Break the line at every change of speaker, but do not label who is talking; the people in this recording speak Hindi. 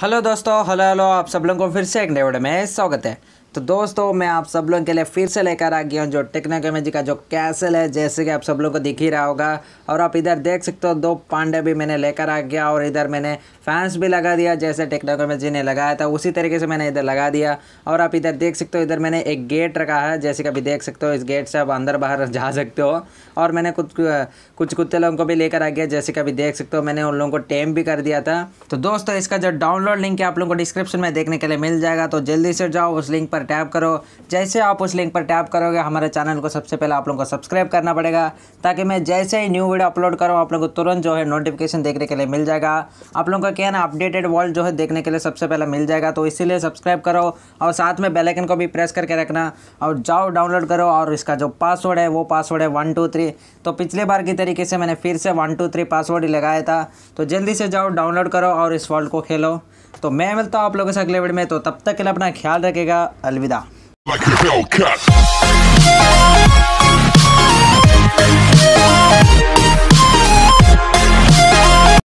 हेलो दोस्तों हेलो हेलो आप सब लोगों को फिर से एक नए वीडियो में स्वागत है तो दोस्तों मैं आप सब लोगों के लिए फिर से लेकर आ गया हूँ जो टेक्नोकेमेजी का जो कैसल है जैसे कि आप सब लोग को दिख ही रहा होगा और आप इधर देख सकते हो दो पांडे भी मैंने लेकर आ गया और इधर मैंने फैंस भी लगा दिया जैसे टेक्नोकेमेजी ने लगाया था उसी तरीके से मैंने इधर लगा दिया और आप इधर देख सकते हो इधर मैंने एक गेट रखा है जैसे कि अभी देख सकते हो इस गेट से आप अंदर बाहर जा सकते हो और मैंने कुछ कुछ कुत्ते लोगों को भी लेकर आ गया जैसे कि अभी देख सकते हो मैंने उन लोगों को टेम भी कर दिया था तो दोस्तों इसका जो डाउनलोड लिंक है आप लोगों को डिस्क्रिप्शन में देखने के लिए मिल जाएगा तो जल्दी से जाओ उस लिंक पर टैप करो जैसे आप उस लिंक पर टैप करोगे हमारे चैनल को सबसे पहले आप लोगों को सब्सक्राइब करना पड़ेगा ताकि मैं जैसे ही न्यू वीडियो अपलोड करूँ आप लोगों को तुरंत जो है नोटिफिकेशन देखने के लिए मिल जाएगा आप लोगों का क्या ना अपडेटेड वर्ल्ड जो है देखने के लिए सबसे पहले मिल जाएगा तो इसीलिए सब्सक्राइब करो और साथ में बेलाइकन को भी प्रेस करके रखना और जाओ डाउनलोड करो और इसका जो पासवर्ड है वो पासवर्ड है वन टू थ्री तो पिछले बार की तरीके से मैंने फिर से वन टू थ्री पासवर्ड ही लगाया था तो जल्दी से जाओ डाउनलोड करो और इस वर्ल्ड को खेलो तो मैं मिलता हूँ आप लोगों से अगले वीडियो में तो तब तक के लिए अपना ख्याल रखेगा अलविदा